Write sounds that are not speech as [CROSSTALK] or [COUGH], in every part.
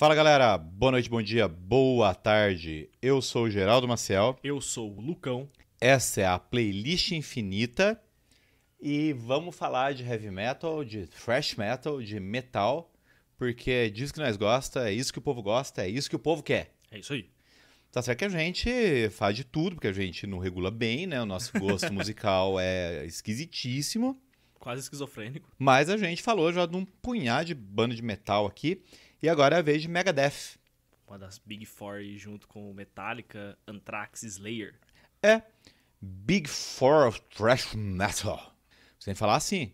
Fala galera, boa noite, bom dia, boa tarde. Eu sou o Geraldo Maciel. Eu sou o Lucão. Essa é a playlist infinita e vamos falar de heavy metal, de thrash metal, de metal, porque é disso que nós gosta, é isso que o povo gosta, é isso que o povo quer. É isso aí. Tá certo que a gente faz de tudo, porque a gente não regula bem, né? O nosso gosto [LAUGHS] musical é esquisitíssimo. Quase esquizofrênico. Mas a gente falou já de um punhado de banda de metal aqui. E agora é a vez de Megadeth. Uma das Big Four junto com Metallica, Anthrax Slayer. É. Big Four of Thrash Metal. Você tem que falar assim.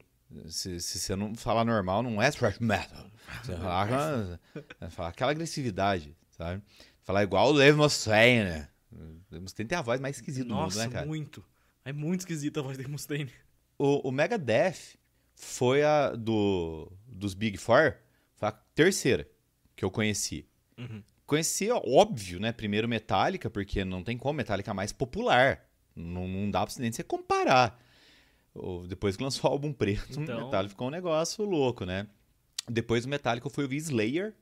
Se, se você não falar normal, não é thrash metal. Você vai falar, falar aquela agressividade, sabe? Falar igual o Dave Mustaine, né? Você tem que ter a voz mais esquisita Nossa, do mundo, né, cara? muito. É muito esquisita a voz do Mustaine. O, o Megadeth foi a do, dos Big Four, foi a terceira que eu conheci. Uhum. Conheci, óbvio, né? Primeiro Metallica, porque não tem como, Metallica é mais popular. Não, não dá pra nem você comparar. Depois que lançou o álbum preto, então... Metallica ficou um negócio louco, né? Depois do Metallica foi o Slayer,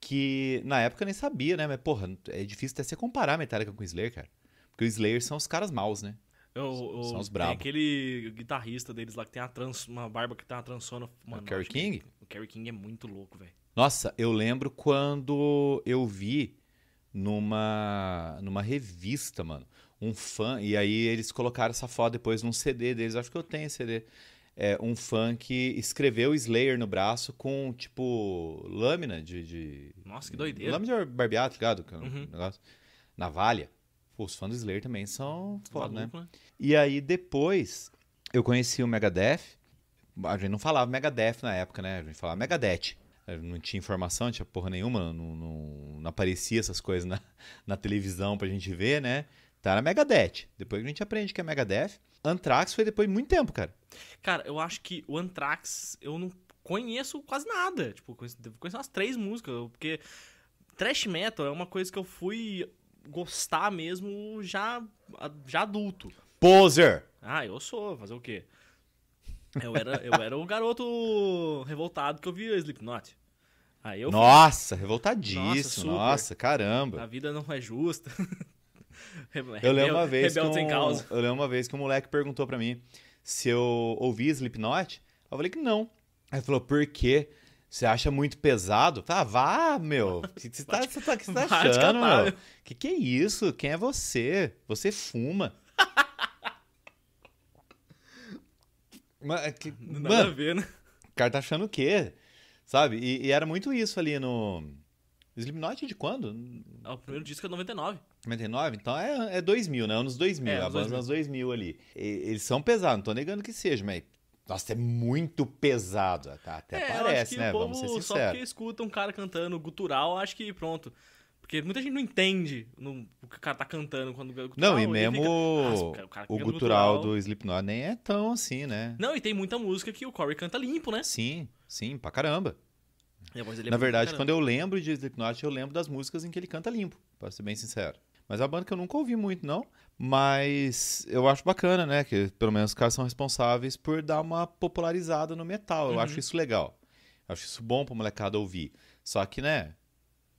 que na época eu nem sabia, né? Mas, porra, é difícil até você comparar Metallica com Slayer, cara. Porque o Slayer são os caras maus, né? são os bravos. Tem aquele guitarrista deles lá que tem uma, trans, uma barba que tem tá uma transona. Mano, o Kerry King? O Kerry King é muito louco, velho. Nossa, eu lembro quando eu vi numa, numa revista, mano, um fã, e aí eles colocaram essa foto depois num CD deles, acho que eu tenho CD. É, um fã que escreveu Slayer no braço com, tipo, lâmina de. de Nossa, que doideira. Lâmina de barbeado, tá ligado? É uhum. Negócio. Navalha. Pô, os fãs do Slayer também são foda, né? né? E aí depois eu conheci o Megadeth. A gente não falava Megadeth na época, né? A gente falava Megadeth. É, não tinha informação, não tinha porra nenhuma, não, não, não aparecia essas coisas na, [LAUGHS] na televisão pra gente ver, né? Tá na Megadeth. Depois que a gente aprende que é Megadeth. Anthrax foi depois de muito tempo, cara. Cara, eu acho que o Anthrax eu não conheço quase nada. Tipo, conheço, conheço umas três músicas, porque thrash metal é uma coisa que eu fui gostar mesmo já, já adulto. Poser! Ah, eu sou, fazer o quê? Eu era, eu era o garoto revoltado que eu via Slipknot. Aí eu nossa, fui... revoltadíssimo. Nossa, nossa, caramba. A vida não é justa. [LAUGHS] eu lembro uma vez que um, Eu lembro uma vez que um moleque perguntou para mim se eu ouvia Slipknot. Eu falei que não. Aí ele falou, por quê? Você acha muito pesado? Tá, vá, meu. O que você tá, tá, tá achando, Que que é isso? Quem é você? Você fuma. Mas, é que, [LAUGHS] Nada mano, a ver, né? O cara tá achando o quê? Sabe? E, e era muito isso ali no. Slipknot de quando? É o primeiro disco é 99. 99? Então é, é 2000, né? Anos 2000. É, a banda anos 2000 ali. E, eles são pesados, não tô negando que seja, mas... Nossa, é muito pesado. Tá? Até é, parece, né? Vamos ser sinceros. Só porque escuta um cara cantando gutural, acho que pronto. Porque muita gente não entende no, o que o cara tá cantando quando o Não, e mesmo fica, o, o gutural, gutural do Slipknot nem é tão assim, né? Não, e tem muita música que o Corey canta limpo, né? Sim, sim, pra caramba. É Na verdade, né? quando eu lembro de Slipknot, eu lembro das músicas em que ele canta limpo, pra ser bem sincero. Mas é uma banda que eu nunca ouvi muito, não. Mas eu acho bacana, né? Que pelo menos os caras são responsáveis por dar uma popularizada no metal. Eu uhum. acho isso legal. Acho isso bom pra molecada ouvir. Só que, né?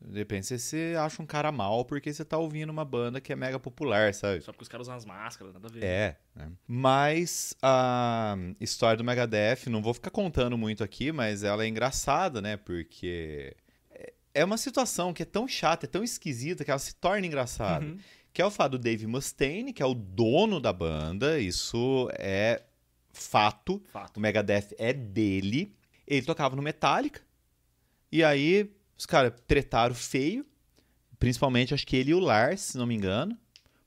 Depende se você acha um cara mal porque você tá ouvindo uma banda que é mega popular, sabe? Só porque os caras usam as máscaras, nada a ver. Né? É. Né? Mas a história do Megadeth, não vou ficar contando muito aqui, mas ela é engraçada, né? Porque é, é uma situação que é tão chata, é tão esquisita, que ela se torna engraçada. Uhum. Que é o fato do Dave Mustaine, que é o dono da banda, isso é fato. fato. O Megadeth é dele. Ele tocava no Metallica. E aí os caras tretaram feio, principalmente acho que ele e o Lars, se não me engano.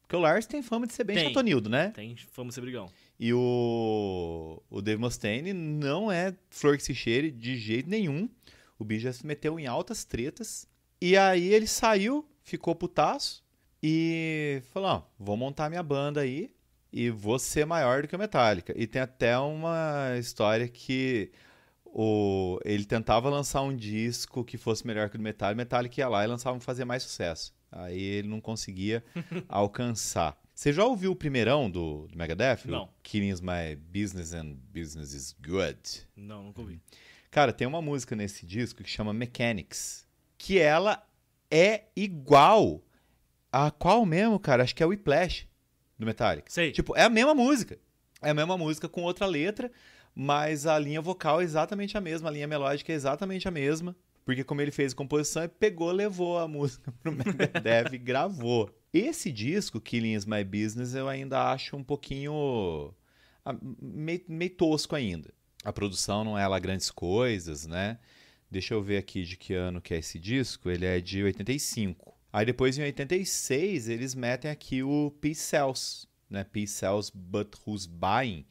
Porque o Lars tem fama de ser bem chatonildo, né? Tem fama de ser brigão. E o, o Dave Mustaine não é flor que se cheire de jeito nenhum. O bicho já se meteu em altas tretas. E aí ele saiu, ficou putaço e falou: ó, vou montar minha banda aí e vou ser maior do que a Metallica. E tem até uma história que o, ele tentava lançar um disco que fosse melhor que o do Metallica, Metallica ia lá e lançava um fazer mais sucesso. Aí ele não conseguia [LAUGHS] alcançar. Você já ouviu o primeirão do, do Megadeth? Não. is My Business and Business is Good. Não, nunca ouvi. Cara, tem uma música nesse disco que chama Mechanics, que ela é igual a qual mesmo, cara? Acho que é o Whiplash do Metallica. Sei. Tipo, é a mesma música. É a mesma música com outra letra, mas a linha vocal é exatamente a mesma, a linha melódica é exatamente a mesma, porque como ele fez a composição, ele pegou, levou a música [LAUGHS] pro Megadeth e gravou. Esse disco, Killing Is My Business, eu ainda acho um pouquinho ah, meio, meio tosco ainda. A produção não é lá grandes coisas, né? Deixa eu ver aqui de que ano que é esse disco. Ele é de 85. Aí depois, em 86, eles metem aqui o Peace Cells, né? Peace Cells But Who's Buying,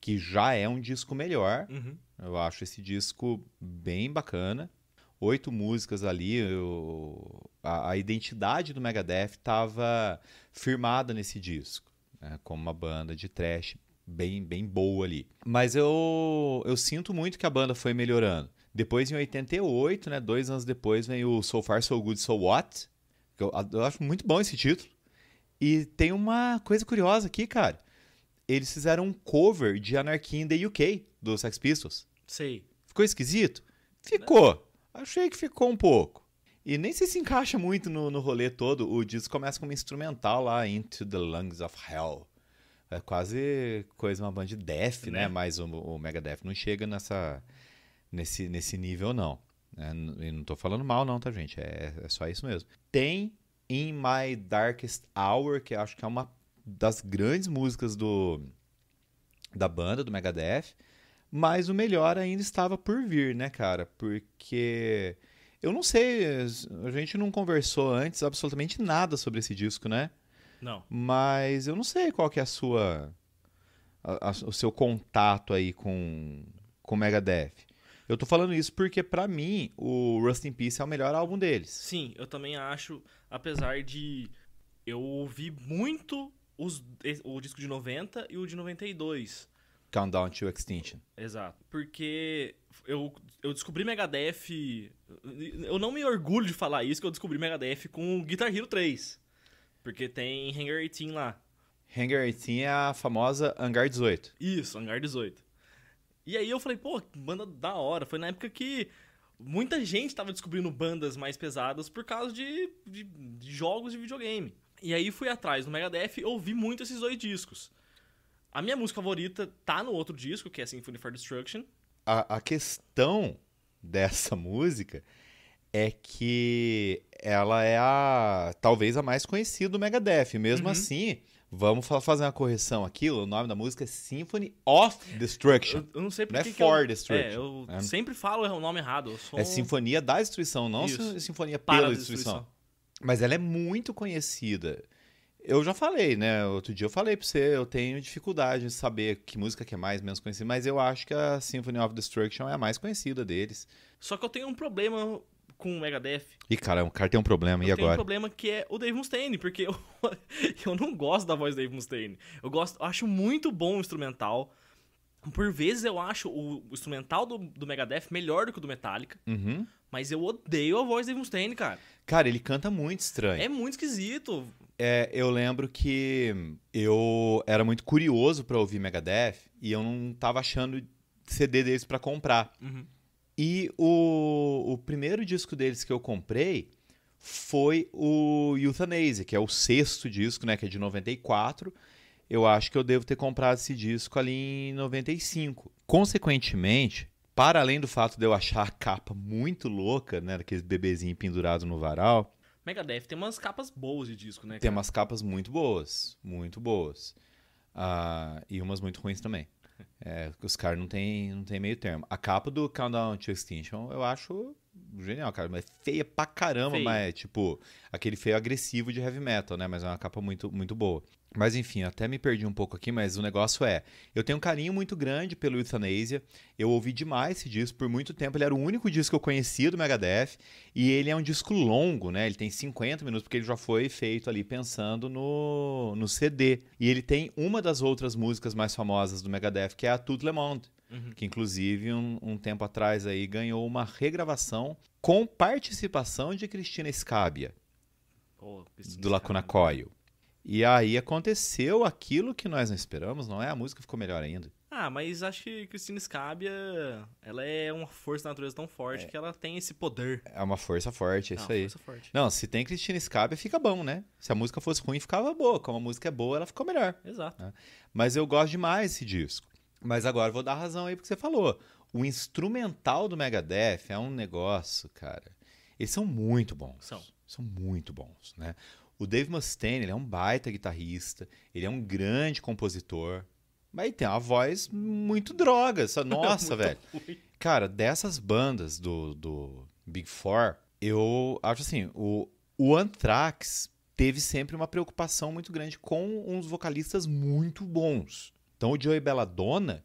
que já é um disco melhor. Uhum. Eu acho esse disco bem bacana. Oito músicas ali, eu, a, a, identidade do Megadeth estava firmada nesse disco, né, como uma banda de trash bem, bem boa ali. Mas eu, eu sinto muito que a banda foi melhorando. Depois, em 88, né, dois anos depois, vem o So Far, So Good, So What. Eu, eu acho muito bom esse título. E tem uma coisa curiosa aqui, cara eles fizeram um cover de Anarchy in the UK, dos Sex Pistols. Sei. Ficou esquisito? Ficou. Achei que ficou um pouco. E nem sei se encaixa muito no, no rolê todo. O disco começa com uma instrumental lá, Into the Lungs of Hell. É quase coisa, uma banda de death, né? né? Mas o, o Megadeth não chega nessa, nesse, nesse nível, não. É, e não tô falando mal, não, tá, gente? É, é só isso mesmo. Tem In My Darkest Hour, que acho que é uma das grandes músicas do da banda, do Megadeth, mas o melhor ainda estava por vir, né, cara? Porque eu não sei, a gente não conversou antes absolutamente nada sobre esse disco, né? Não. Mas eu não sei qual que é a sua a, a, o seu contato aí com com Megadeth. Eu tô falando isso porque para mim o Rust in Peace é o melhor álbum deles. Sim, eu também acho, apesar de eu ouvi muito os, o disco de 90 e o de 92. Countdown to Extinction. Exato. Porque eu, eu descobri Megadeth. Eu não me orgulho de falar isso, que eu descobri Megadeth com o Guitar Hero 3. Porque tem Hangar 18 lá. Hangar 18 é a famosa Hangar 18. Isso, Hangar 18. E aí eu falei, pô, banda da hora. Foi na época que muita gente estava descobrindo bandas mais pesadas por causa de, de, de jogos de videogame. E aí fui atrás do Megadeth, ouvi muito esses dois discos. A minha música favorita tá no outro disco, que é Symphony for Destruction. A, a questão dessa [LAUGHS] música é que ela é a talvez a mais conhecida do Megadeth. Mesmo uhum. assim, vamos fazer uma correção aqui. O nome da música é Symphony of Destruction. Eu, eu não sei porque não é que for eu, Destruction. É, eu é. sempre falo o nome errado. Sou... É Sinfonia da Destruição, não Isso. Sinfonia Para pela destruição. destruição. Mas ela é muito conhecida. Eu já falei, né? Outro dia eu falei pra você, eu tenho dificuldade em saber que música que é mais, menos conhecida, mas eu acho que a Symphony of Destruction é a mais conhecida deles. Só que eu tenho um problema com o Megadeth. E caramba, o cara tem um problema, eu e agora? Tem um problema que é o Dave Mustaine, porque [LAUGHS] eu, eu não gosto da voz do Dave Mustaine. Eu gosto, eu acho muito bom o instrumental. Por vezes eu acho o instrumental do, do Megadeth melhor do que o do Metallica. Uhum. Mas eu odeio a voz de Mustaine, cara. Cara, ele canta muito estranho. É muito esquisito. É, eu lembro que eu era muito curioso para ouvir Megadeth e eu não tava achando CD deles para comprar. Uhum. E o, o primeiro disco deles que eu comprei foi o Euthanasia, que é o sexto disco, né, que é de 94 eu acho que eu devo ter comprado esse disco ali em 95. Consequentemente, para além do fato de eu achar a capa muito louca, né, daqueles bebezinho pendurado no varal, Megadeth tem umas capas boas de disco, né? Cara? Tem umas capas muito boas, muito boas. Ah, e umas muito ruins também. [LAUGHS] É, os caras não tem, não tem meio termo. A capa do Countdown to Extinction eu acho genial, cara. Mas feia pra caramba, feia. mas tipo, aquele feio agressivo de heavy metal, né? Mas é uma capa muito, muito boa. Mas enfim, até me perdi um pouco aqui, mas o negócio é, eu tenho um carinho muito grande pelo Euthanasia, eu ouvi demais esse disco, por muito tempo ele era o único disco que eu conhecia do Megadeth, e ele é um disco longo, né, ele tem 50 minutos, porque ele já foi feito ali pensando no, no CD, e ele tem uma das outras músicas mais famosas do Megadeth, que é a Tout Le Monde, Uhum. que inclusive um, um, tempo atrás aí ganhou uma regravação com participação de Cristina Escábia, oh, do Lacuna Coil. E aí aconteceu aquilo que nós não esperamos, não é? A música ficou melhor ainda. Ah, mas acho que Cristina Scabia, ela é uma força da natureza tão forte é. que ela tem esse poder. É uma força forte, é não, é isso aí. Força forte. Não, se tem Cristina Scabia, fica bom, né? Se a música fosse ruim, ficava boa. Como a música é boa, ela ficou melhor. Exato. Né? Mas eu gosto demais desse disco. Mas agora vou dar razão aí porque você falou. O instrumental do Megadeth é um negócio, cara. Eles são muito bons. São. São muito bons, né? O Dave Mustaine, ele é um baita guitarrista, ele é um grande compositor, mas ele tem uma voz muito droga, essa [LAUGHS] nossa, velho. Ruim. Cara, dessas bandas do, do Big Four, eu acho assim, o, o Anthrax teve sempre uma preocupação muito grande com uns vocalistas muito bons. Então o Joey Belladonna,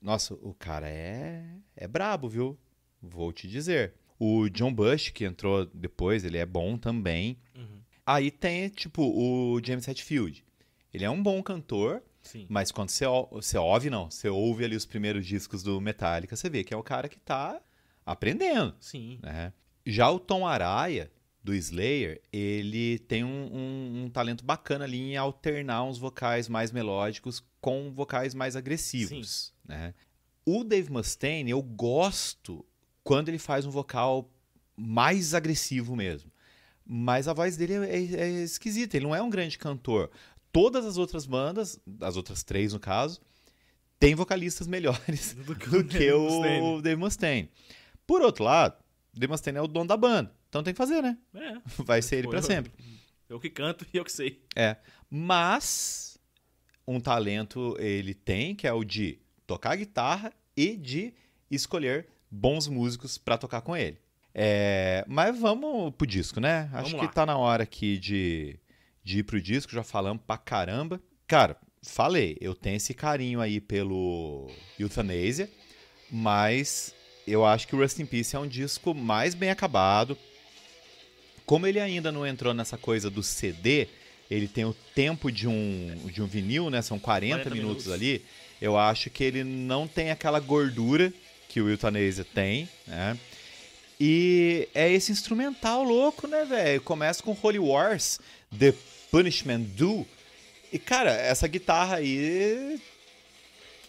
nossa, o cara é é brabo, viu? Vou te dizer. O John Bush, que entrou depois, ele é bom também. Uhum. Aí tem, tipo, o James Hetfield. Ele é um bom cantor, Sim. mas quando você, você ouve, não, você ouve ali os primeiros discos do Metallica, você vê que é o cara que tá aprendendo. Sim. Né? Já o Tom Araya, do Slayer, ele tem um, um, um, talento bacana ali em alternar uns vocais mais melódicos com vocais mais agressivos. Sim. Né? O Dave Mustaine, eu gosto quando ele faz um vocal mais agressivo mesmo. Mas a voz dele é, é, é esquisita, ele não é um grande cantor. Todas as outras bandas, as outras três no caso, têm vocalistas melhores [LAUGHS] do que, do que o, Mustaine. o Dave Mustaine. Por outro lado, Dave Mustaine é o dono da banda, então tem que fazer, né? É. [LAUGHS] Vai ser ele para sempre. Eu que canto e eu que sei. É. Mas um talento ele tem, que é o de tocar guitarra e de escolher bons músicos para tocar com ele. É, mas vamos pro disco, né? Vamos Acho lá. que tá na hora aqui de, de ir pro disco, já falamos pra caramba. Cara, falei, eu tenho esse carinho aí pelo Euthanasia, mas eu acho que o Rust in Peace é um disco mais bem acabado. Como ele ainda não entrou nessa coisa do CD, ele tem o tempo de um, de um vinil, né? São 40, 40 minutos, minutos, ali. Eu acho que ele não tem aquela gordura que o Euthanasia tem, né? E é esse instrumental louco, né, velho? Começa com Holy Wars, The Punishment Do. E, cara, essa guitarra aí.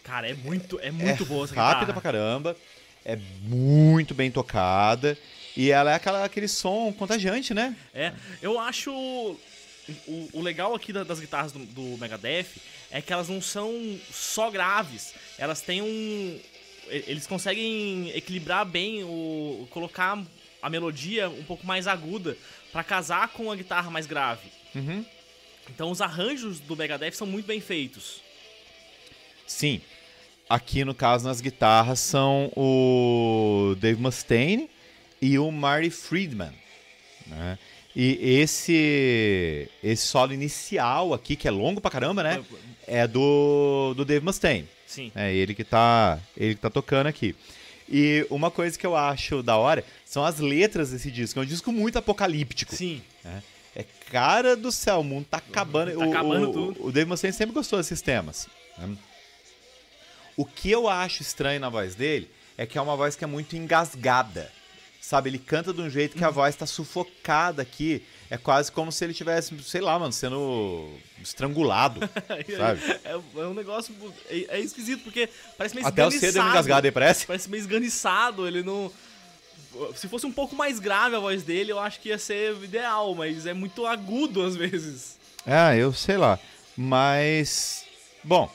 Cara, é muito, é, é muito é boa essa rápida guitarra. pra caramba, é muito bem tocada. E ela é aquela, aquele som contagiante, né? É, eu acho. O, o legal aqui das guitarras do, do Megadeth é que elas não são só graves, elas têm um, eles conseguem equilibrar bem o colocar a melodia um pouco mais aguda para casar com a guitarra mais grave. Uhum. Então os arranjos do Megadeth são muito bem feitos. Sim. Aqui no caso nas guitarras são o Dave Mustaine e o Marty Friedman, né? E esse esse solo inicial aqui, que é longo pra caramba, né? É do, do Dave Mustaine. Sim. É ele que tá, ele que tá tocando aqui. E uma coisa que eu acho da hora são as letras desse disco. É um disco muito apocalíptico. Sim. É, é cara do céu, o mundo tá acabando. Tá acabando o, tudo. O, o Dave Mustaine sempre gostou desses temas. Né? O que eu acho estranho na voz dele é que é uma voz que é muito engasgada. Sabe, ele canta de um jeito que a uhum. voz tá sufocada aqui. É quase como se ele tivesse, sei lá, mano, sendo estrangulado. [LAUGHS] sabe? É, é, um negócio. É, é, esquisito, porque parece meio Até esganiçado. Até o cedo engasgado aí, é parece? Parece meio esganiçado, ele não. Se fosse um pouco mais grave a voz dele, eu acho que ia ser ideal, mas é muito agudo às vezes. Ah, eu sei lá. Mas. Bom,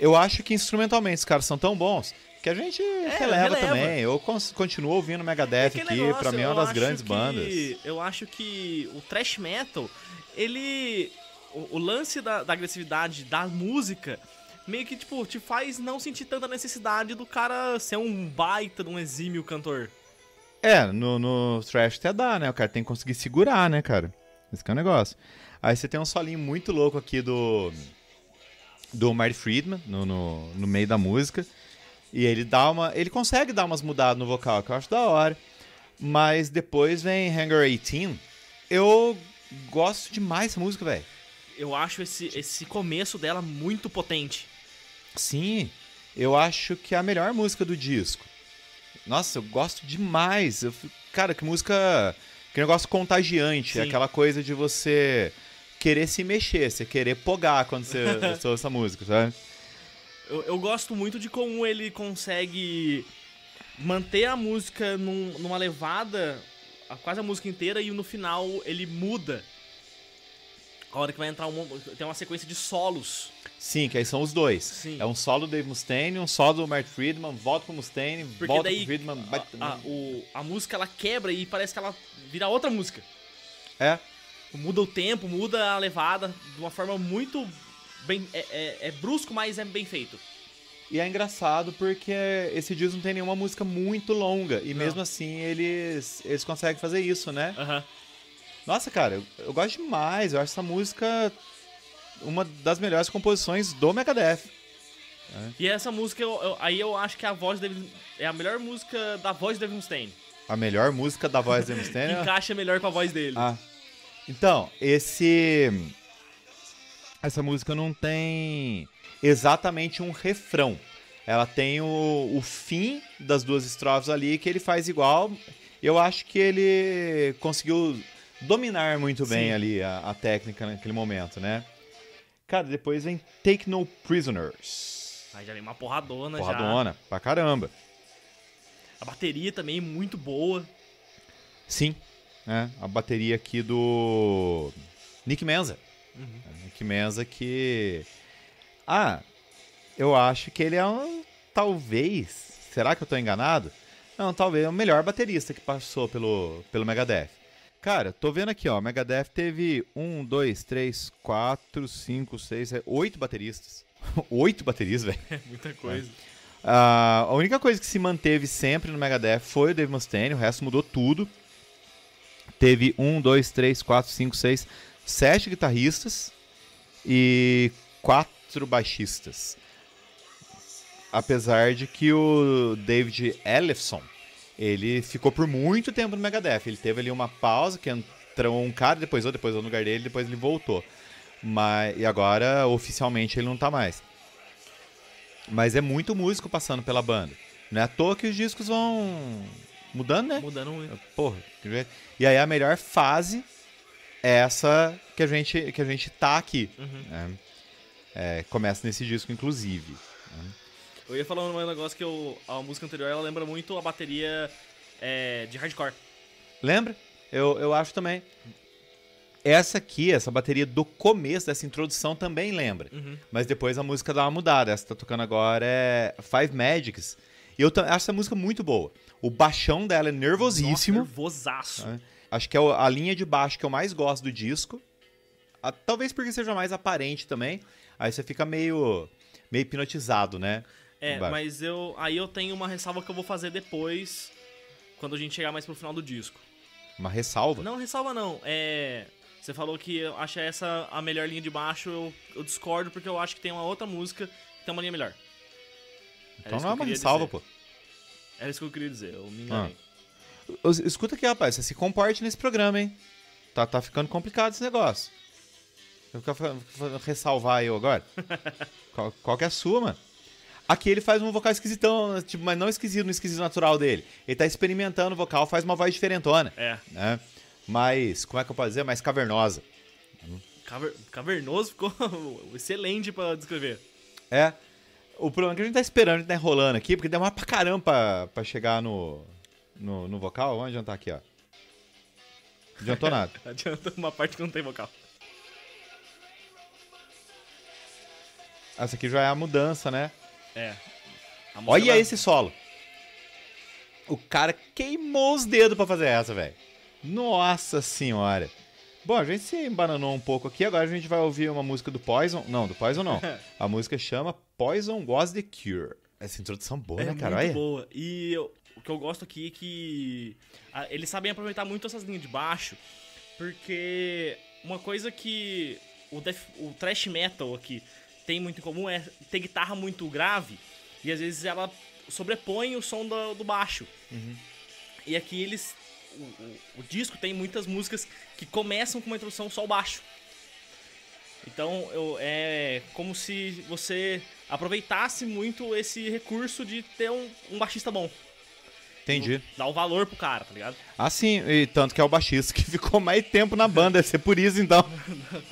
eu acho que instrumentalmente os caras são tão bons que a gente é, releva, releva, também. Eu continuo ouvindo Megadeth é aqui, negócio, pra mim é uma das grandes que, bandas. Eu acho que o thrash metal, ele. O, o lance da, da agressividade da música meio que, tipo, te faz não sentir tanta necessidade do cara ser um baita de um exímio cantor. É, no, no thrash até dá, né? O cara tem que conseguir segurar, né, cara? Esse que é o negócio. Aí você tem um solinho muito louco aqui do. Do Marty Friedman, no, no, no meio da música. E ele dá uma. Ele consegue dar umas mudadas no vocal, que eu acho da hora. Mas depois vem Hangar 18. Eu gosto demais dessa música, velho. Eu acho esse, esse começo dela muito potente. Sim, eu acho que é a melhor música do disco. Nossa, eu gosto demais. Eu, cara, que música. Que negócio contagiante. É aquela coisa de você querer se mexer, você querer pogar quando você [LAUGHS] ouve essa música, sabe? Eu, eu gosto muito de como ele consegue manter a música num, numa levada, quase a música inteira, e no final ele muda. A hora que vai entrar um, tem uma sequência de solos. Sim, que aí são os dois. Sim. É um solo do Dave Mustaine, um solo do Mark Friedman, volta pro Mustaine, Porque volta daí, pro Friedman. A, bate... a, o, a música ela quebra e parece que ela vira outra música. É. Muda o tempo, muda a levada de uma forma muito bem. É, é, é brusco, mas é bem feito. E é engraçado porque esse disco não tem nenhuma música muito longa. E não. mesmo assim eles, eles conseguem fazer isso, né? Uhum. Nossa, cara, eu, eu, gosto demais. Eu acho essa música uma das melhores composições do Megadeth. É. E essa música, eu, eu, aí eu acho que a voz é a melhor música da voz de Mustaine. A melhor música da voz de Mustaine? [LAUGHS] Encaixa melhor com a voz dele. Ah. Então, esse essa música não tem exatamente um refrão. Ela tem o, o fim das duas estrofes ali que ele faz igual. Eu acho que ele conseguiu dominar muito bem Sim. ali a, a técnica naquele momento, né? Cara, depois vem Take No Prisoners. Aí já vem uma porradona, porradona já. Porradona, pra caramba. A bateria também muito boa. Sim, né? A bateria aqui do Nick Menza. Kmeza que. Ah, eu acho que ele é um. Talvez. Será que eu tô enganado? Não, talvez é o melhor baterista que passou pelo, pelo Megadeth. Cara, tô vendo aqui, ó. O Megadeth teve um, dois, três, quatro, cinco, seis, sete, oito bateristas. [LAUGHS] oito bateristas, velho. É [LAUGHS] muita coisa. É. Uh, a única coisa que se manteve sempre no Megadeth foi o Dave Mustaine, o resto mudou tudo. Teve um, dois, três, quatro, cinco, seis, sete guitarristas e quatro baixistas. Apesar de que o David Ellison, ele ficou por muito tempo no Megadeth. Ele teve ali uma pausa, que entrou um cara, depois outro, depois outro lugar dele, depois ele voltou. Mas, e agora, oficialmente, ele não tá mais. Mas é muito músico passando pela banda. Não é à toa que os discos vão mudando, né? Mudando muito. Porra. E aí a melhor fase essa que a gente, que a gente tá aqui. Uhum. Né? É, começa nesse disco, inclusive. Né? Eu ia falar um negócio que eu, a música anterior ela lembra muito a bateria é, de hardcore. Lembra? Eu, eu acho também. Essa aqui, essa bateria do começo dessa introdução também lembra. Uhum. Mas depois a música dá uma mudada. Essa que tá tocando agora é Five Magics. E eu acho essa música muito boa. O baixão dela é nervosíssimo. Nossa, nervosaço. Né? Acho que é a linha de baixo que eu mais gosto do disco. Talvez porque seja mais aparente também. Aí você fica meio, meio hipnotizado, né? É, mas eu aí eu tenho uma ressalva que eu vou fazer depois, quando a gente chegar mais pro final do disco. Uma ressalva? Não, ressalva não. É, você falou que acha essa a melhor linha de baixo, eu, eu, discordo porque eu acho que tem uma outra música que tem uma linha melhor. Então não é uma ressalva, dizer. pô. Era isso que eu queria dizer, eu me enganei. Ah. Escuta aqui, rapaz, você se comporte nesse programa, hein? Tá, tá ficando complicado esse negócio. Eu vou ressalvar eu agora. [LAUGHS] qual, qual que é a sua, mano? Aqui ele faz um vocal esquisitão, tipo, mas não esquisito, no esquisito natural dele. Ele tá experimentando o vocal, faz uma voz diferentona. É. Né? Mas, como é que eu posso dizer? Mais cavernosa. Caver... Cavernoso ficou [LAUGHS] excelente para descrever. É. O problema é que a gente tá esperando, a gente tá enrolando aqui, porque demora pra caramba pra, pra chegar no, no, no vocal? Vamos adiantar aqui, ó. Adiantou nada. [LAUGHS] Adianta uma parte que não tem vocal. Essa aqui já é a mudança, né? É. Olha vai... esse solo. O cara queimou os dedos para fazer essa, velho. Nossa senhora. Bom, a gente se embananou um pouco aqui. Agora a gente vai ouvir uma música do Poison. Não, do Poison não. [LAUGHS] a música chama Poison Was the Cure. Essa introdução boa, é né, cara? Muito Olha. boa. E eu, o que eu gosto aqui é que a, ah, eles sabem aproveitar muito essas linhas de baixo, porque uma coisa que o, def, o thrash metal aqui tem muito em comum é ter guitarra muito grave e às vezes ela sobrepõe o som do, do baixo. Uhum. E aqui eles. O, o, o, disco tem muitas músicas que começam com uma introdução só o baixo. Então eu, é como se você aproveitasse muito esse recurso de ter um, um baixista bom. Entendi. Tipo, dá um valor pro cara, tá ligado? Ah, sim, e tanto que é o baixista que [LAUGHS] ficou mais tempo na banda, deve ser por isso então.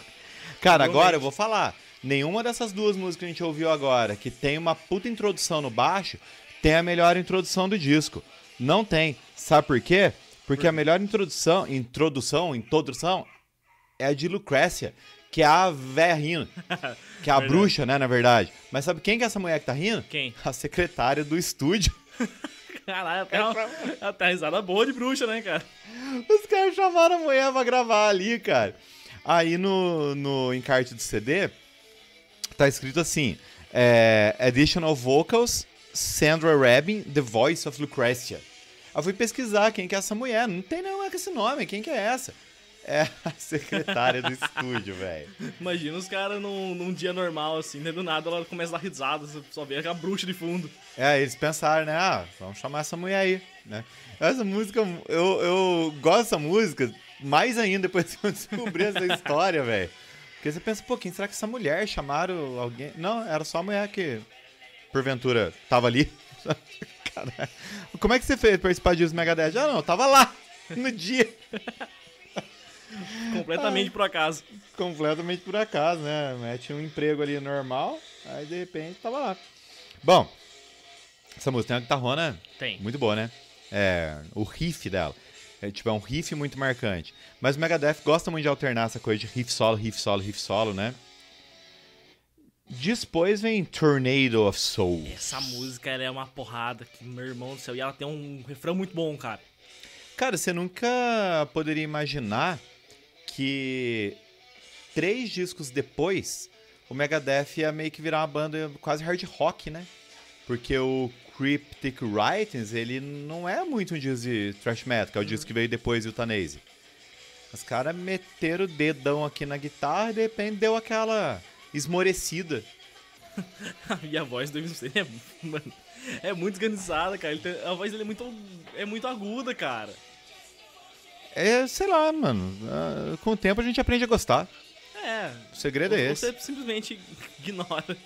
[LAUGHS] cara, agora eu vou falar. Nenhuma dessas duas músicas que a gente ouviu agora, que tem uma puta introdução no baixo, tem a melhor introdução do disco. Não tem. Sabe por quê? Porque a melhor introdução, introdução, introdução, é a de Lucrécia, que é a véia rindo. [LAUGHS] Que é a bruxa, né, na verdade. Mas sabe quem que é essa mulher que tá rindo? Quem? A secretária do estúdio. Caralho, até, é uma, [LAUGHS] até risada boa de bruxa, né, cara? Os caras chamaram a mulher pra gravar ali, cara. Aí no, no encarte do CD, tá escrito assim: é, Additional Vocals, Sandra Rabin, The Voice of Lucretia. Eu fui pesquisar quem que é essa mulher. Não tem nenhuma com esse nome, quem que é essa? É a secretária do estúdio, velho. Imagina os caras num, num, dia normal, assim, né? do nada ela começa a dar risada, você só vê a bruxa de fundo. É, eles pensaram, né? Ah, vamos chamar essa mulher aí, né? Essa música, eu, eu gosto dessa música mais ainda depois que eu descobri essa história, [LAUGHS] velho. Porque você pensa, pô, quem será que essa mulher? Chamaram alguém? Não, era só a mulher que, porventura, tava ali. [LAUGHS] Caralho. Como é que você fez participar disso, dead Ah, não, eu tava lá, no dia. [LAUGHS] Completamente por acaso. Completamente por acaso, né? Eu tinha um emprego ali normal, aí de repente tava lá. Bom, essa música tem uma guitarrona tem. muito boa, né? É, o riff dela. É, tipo, é um riff muito marcante. Mas o Megadeth gosta muito de alternar essa coisa de riff solo, riff solo, riff solo, né? Depois vem Tornado of Soul. Essa música é uma porrada, que meu irmão do céu. E ela tem um refrão muito bom, cara. Cara, você nunca poderia imaginar que três discos depois, o Megadeth ia meio que virar uma banda quase hard rock, né? Porque o Cryptic Writings, ele não é muito um disco de thrash metal, que é o disco que veio depois do Euthanasia. Os caras meteram o dedão aqui na guitarra e de repente deu aquela esmorecida. [LAUGHS] e a voz do MC, é, [LAUGHS] mano, é muito desganizada, cara. Tem, a voz dele é muito, é muito aguda, cara. É, sei lá, mano. Ah, com o tempo a gente aprende a gostar. É. O segredo é esse. Você simplesmente ignora.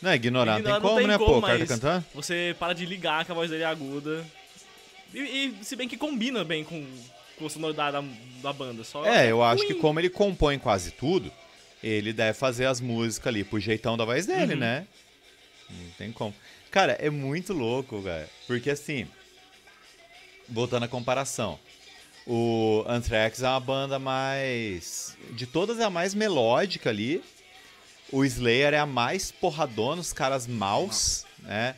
Não, é ignorar ignora, não tem como, não tem né, como, pô, cara tá cantar. Você para de ligar que a voz dele é aguda. E, e se bem que combina bem com, com a sonoridade da, da banda. Só é, eu acho que como ele compõe quase tudo, ele deve fazer as músicas ali pro jeitão da voz dele, uhum. né? Não tem como. Cara, é muito louco, cara. Porque assim, voltando à comparação, o Anthrax é uma banda mais. De todas é a mais melódica ali. O Slayer é a mais porradona, os caras maus, né?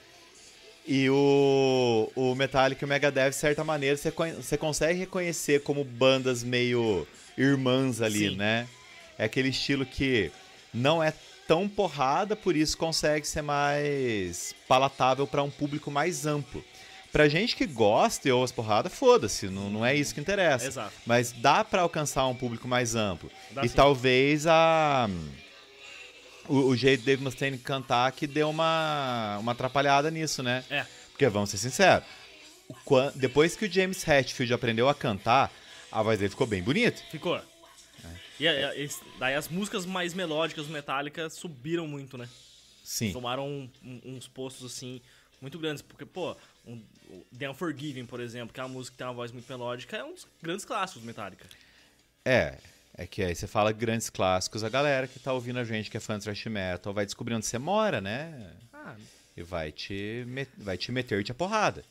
E o, o Metallica e o Megadeth, de certa maneira, você, você consegue reconhecer como bandas meio irmãs ali, Sim. né? É aquele estilo que não é tão porrada, por isso consegue ser mais palatável para um público mais amplo. Pra gente que gosta e ouve as porradas, foda-se, não, não é isso que interessa. Exato. Mas dá para alcançar um público mais amplo. Dá e sim. talvez a. O, o jeito de Dave Mustaine cantar que deu uma, uma atrapalhada nisso, né? É. Porque vamos ser sinceros. depois que o James Hetfield aprendeu a cantar, a voz dele ficou bem bonita. Ficou. É. E, e, daí as músicas mais melódicas, metálicas, subiram muito, né? Sim. Tomaram um, um, uns postos assim muito grandes, porque, pô, um, The Unforgiving, por exemplo, que é uma música que tem uma voz muito melódica, é um dos grandes clássicos do Metallica. É, é que aí você fala grandes clássicos, a galera que tá ouvindo a gente, que é fã de thrash metal, vai descobrir onde você mora, né? Ah. E vai te, met... vai te meter te a porrada.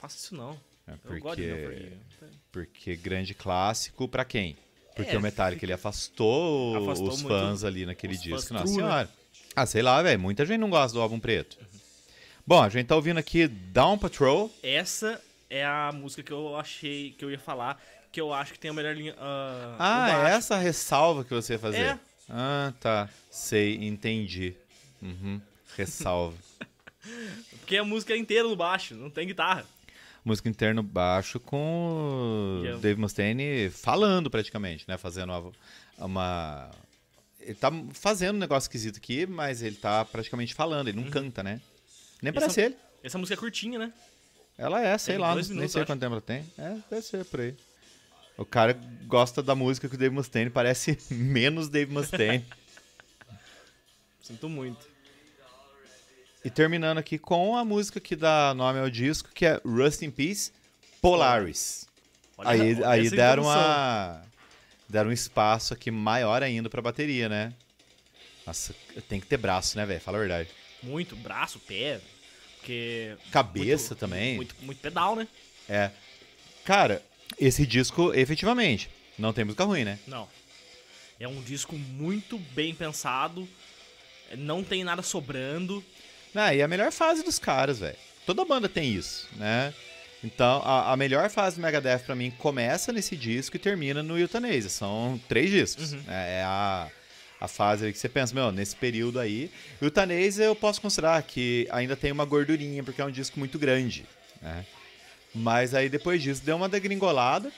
Faça isso não. É porque, tá? porque grande clássico para quem? Porque é, o Metallica ele afastou, afastou os fãs ali naquele disco. Nossa né? senhora. Ah, sei lá, velho. Muita gente não gosta do álbum preto. Uhum. Bom, a gente tá ouvindo aqui Down Patrol. Essa é a música que eu achei que eu ia falar, que eu acho que tem a melhor linha. Uh, ah, ah essa ressalva que você ia fazer. É. Ah, tá. Sei, entendi. Uhum. Ressalva. [LAUGHS] Porque a música é inteira no baixo, não tem guitarra. Música interno baixo com o yeah. Dave Mustaine falando praticamente, né? Fazendo uma, uma. Ele tá fazendo um negócio esquisito aqui, mas ele tá praticamente falando, ele não uhum. canta, né? Nem essa, parece ele. Essa música é curtinha, né? Ela é, sei tem lá, minutos, nem sei quanto tempo ela tem. É, deve ser por aí. O cara gosta da música que o Dave Mustaine parece [LAUGHS] menos Dave Mustaine. [LAUGHS] Sinto muito. E terminando aqui com a música que dá nome ao disco, que é Rust in Peace, Polaris. Olha, aí olha aí deram, uma, deram um espaço aqui maior ainda pra bateria, né? Nossa, tem que ter braço, né, velho? Fala a verdade. Muito, braço, pé. Porque. Cabeça muito, também. Muito, muito pedal, né? É. Cara, esse disco, efetivamente, não tem música ruim, né? Não. É um disco muito bem pensado. Não tem nada sobrando. Ah, e a melhor fase dos caras, velho. Toda banda tem isso, né? Então, a, a, melhor fase do Megadeth para mim começa nesse disco e termina no Euthanasia. São três discos. Uhum. É, é, a, a fase que você pensa, meu, nesse período aí. E o Tanês eu posso considerar que ainda tem uma gordurinha, porque é um disco muito grande, né? Mas aí depois disso deu uma degringolada.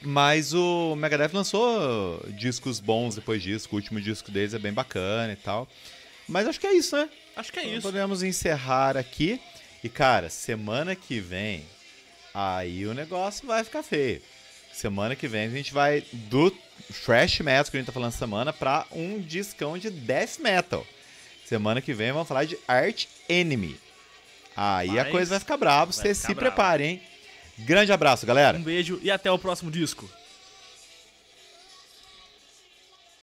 Mas o Megadeth lançou discos bons depois disso. O último disco deles é bem bacana e tal. Mas acho que é isso, né? Acho que é então isso. Podemos encerrar aqui. E cara, semana que vem, aí o negócio vai ficar feio. Semana que vem a gente vai do Fresh metal que a gente tá falando essa semana pra um discão de death metal. Semana que vem vamos falar de Art Enemy. Aí Mas a coisa vai ficar brava, você se bravo. preparem, hein? Grande abraço, galera. Um beijo e até o próximo disco.